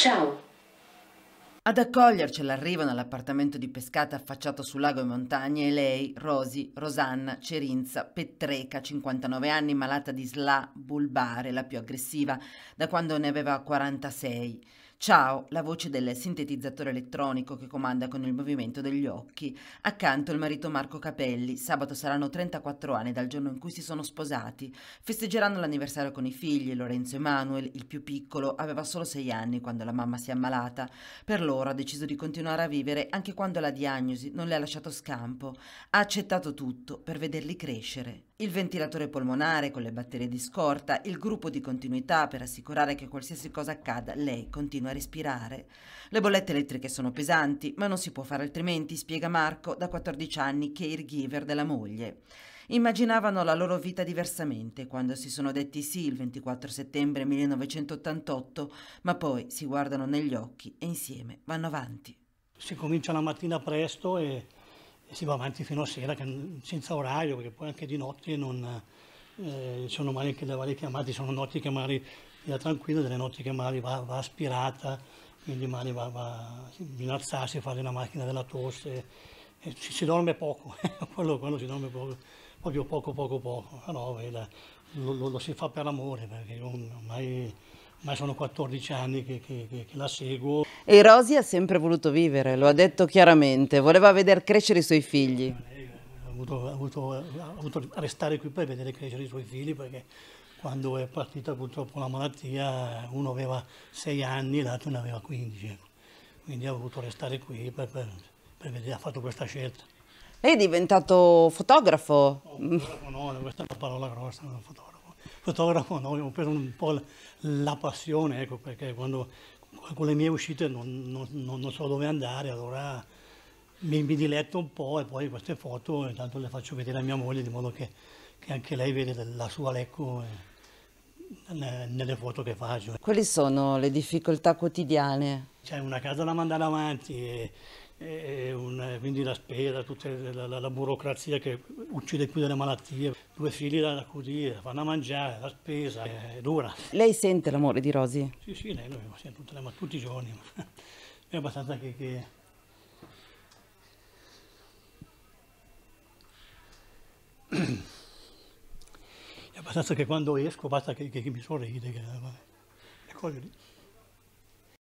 Ciao! Ad accogliercela arrivano all'appartamento di pescata affacciato su lago e montagne lei, Rosi, Rosanna, Cerinza, Petreca, 59 anni, malata di SLA bulbare, la più aggressiva, da quando ne aveva 46. Ciao, la voce del sintetizzatore elettronico che comanda con il movimento degli occhi. Accanto il marito Marco Capelli. Sabato saranno 34 anni dal giorno in cui si sono sposati. Festeggeranno l'anniversario con i figli. Lorenzo Emanuele, il più piccolo, aveva solo 6 anni quando la mamma si è ammalata. Per loro ha deciso di continuare a vivere anche quando la diagnosi non le ha lasciato scampo. Ha accettato tutto per vederli crescere il ventilatore polmonare con le batterie di scorta, il gruppo di continuità per assicurare che qualsiasi cosa accada lei continua a respirare. Le bollette elettriche sono pesanti, ma non si può fare altrimenti, spiega Marco, da 14 anni caregiver della moglie. Immaginavano la loro vita diversamente quando si sono detti sì il 24 settembre 1988, ma poi si guardano negli occhi e insieme vanno avanti. Si comincia la mattina presto e e si va avanti fino a sera senza orario, perché poi anche di notte non, eh, sono male che da varie chiamate, sono notti che magari era tranquilla, delle notti che magari va, va aspirata, quindi magari va, va, bisogna alzarsi, fare una macchina della tosse, e si, si dorme poco, quello, quello, si dorme poco, proprio poco poco poco, però allora, lo, lo, lo, si fa per amore, perché io ormai, ormai sono 14 anni che, che, che, che la seguo. E Rosy ha sempre voluto vivere, lo ha detto chiaramente, voleva vedere crescere i suoi figli. Ha avuto, ha voluto, ha voluto restare qui per vedere crescere i suoi figli perché quando è partita purtroppo la malattia uno aveva sei anni, l'altro ne aveva 15, quindi ha voluto restare qui per, per, per vedere, ha fatto questa scelta. Lei è diventato fotografo? No, oh, no, questa è una parola grossa, non fotografo fotografo no, per un po' la, la passione, ecco, perché quando, con le mie uscite non, non, non so dove andare, allora mi, mi, diletto un po' e poi queste foto intanto le faccio vedere a mia moglie, di modo che, che anche lei vede la sua Lecco eh, nelle foto che faccio. Quali sono le difficoltà quotidiane? C'è una casa da mandare avanti, un, eh, quindi la spesa, tutta la, la, la, burocrazia che uccide più delle malattie. Due figli da così, fanno a mangiare, la spesa, è dura. Lei sente l'amore di Rosy? Sì, sì, lei lo sente le, tutti i giorni. È abbastanza che, che... È abbastanza che quando esco basta che, che, che mi sorride, che, eh, le cose lì.